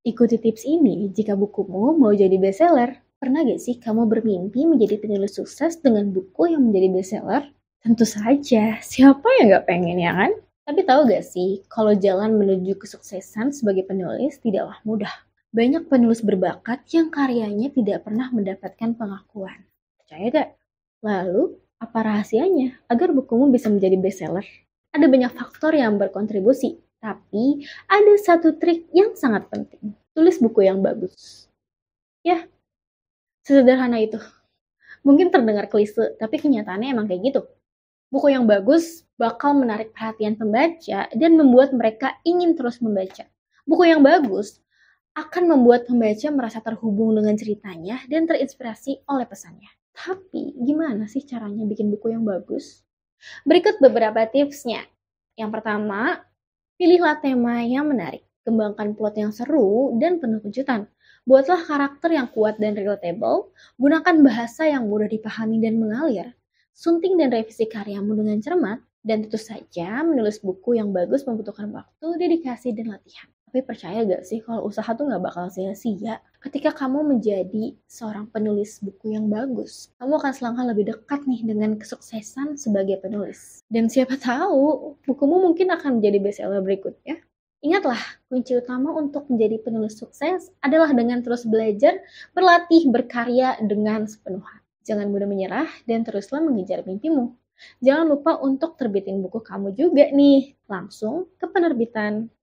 Ikuti tips ini jika bukumu mau jadi bestseller. Pernah gak sih kamu bermimpi menjadi penulis sukses dengan buku yang menjadi bestseller? Tentu saja, siapa yang gak pengen ya kan? Tapi tahu gak sih, kalau jalan menuju kesuksesan sebagai penulis tidaklah mudah. Banyak penulis berbakat yang karyanya tidak pernah mendapatkan pengakuan. Percaya gak? Lalu, apa rahasianya agar bukumu bisa menjadi bestseller? Ada banyak faktor yang berkontribusi, tapi ada satu trik yang sangat penting. Tulis buku yang bagus. Ya, sesederhana itu. Mungkin terdengar klise, tapi kenyataannya emang kayak gitu. Buku yang bagus bakal menarik perhatian pembaca dan membuat mereka ingin terus membaca. Buku yang bagus akan membuat pembaca merasa terhubung dengan ceritanya dan terinspirasi oleh pesannya. Tapi gimana sih caranya bikin buku yang bagus? Berikut beberapa tipsnya. Yang pertama, Pilihlah tema yang menarik, kembangkan plot yang seru dan penuh kejutan. Buatlah karakter yang kuat dan relatable, gunakan bahasa yang mudah dipahami dan mengalir. Sunting dan revisi karyamu dengan cermat, dan tentu saja menulis buku yang bagus membutuhkan waktu, dedikasi, dan latihan. Tapi percaya gak sih kalau usaha tuh gak bakal sia-sia? Ketika kamu menjadi seorang penulis buku yang bagus, kamu akan selangkah lebih dekat nih dengan kesuksesan sebagai penulis. Dan siapa tahu, bukumu mungkin akan menjadi bestseller berikutnya. Ingatlah, kunci utama untuk menjadi penulis sukses adalah dengan terus belajar, berlatih, berkarya dengan sepenuh hati. Jangan mudah menyerah dan teruslah mengejar mimpimu. Jangan lupa untuk terbitin buku kamu juga nih, langsung ke penerbitan